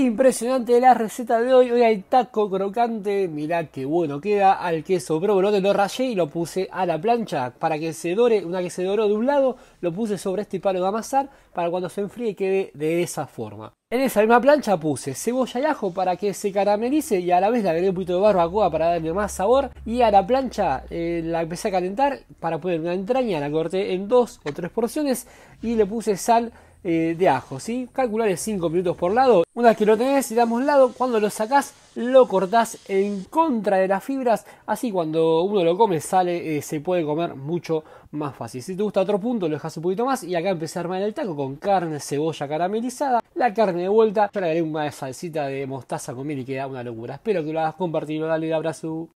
Impresionante la receta de hoy. Hoy hay taco crocante. Mirá qué bueno queda. Al queso bueno, lo rayé y lo puse a la plancha para que se dore. Una que se doró de un lado, lo puse sobre este palo de amasar para cuando se enfríe quede de esa forma. En esa misma plancha puse cebolla y ajo para que se caramelice y a la vez le agregué un poquito de barbacoa para darle más sabor. Y a la plancha eh, la empecé a calentar para poner una entraña, la corté en dos o tres porciones y le puse sal eh, de ajo, ¿sí? es 5 minutos por lado. Una vez que lo tenés y damos lado, cuando lo sacás, lo cortás en contra de las fibras. Así cuando uno lo come, sale, eh, se puede comer mucho más fácil. Si te gusta otro punto, lo dejas un poquito más. Y acá empecé a armar el taco con carne, cebolla caramelizada. La carne de vuelta. Yo le agregué una salsita de mostaza con miel y queda una locura. Espero que lo hagas compartido Dale un abrazo.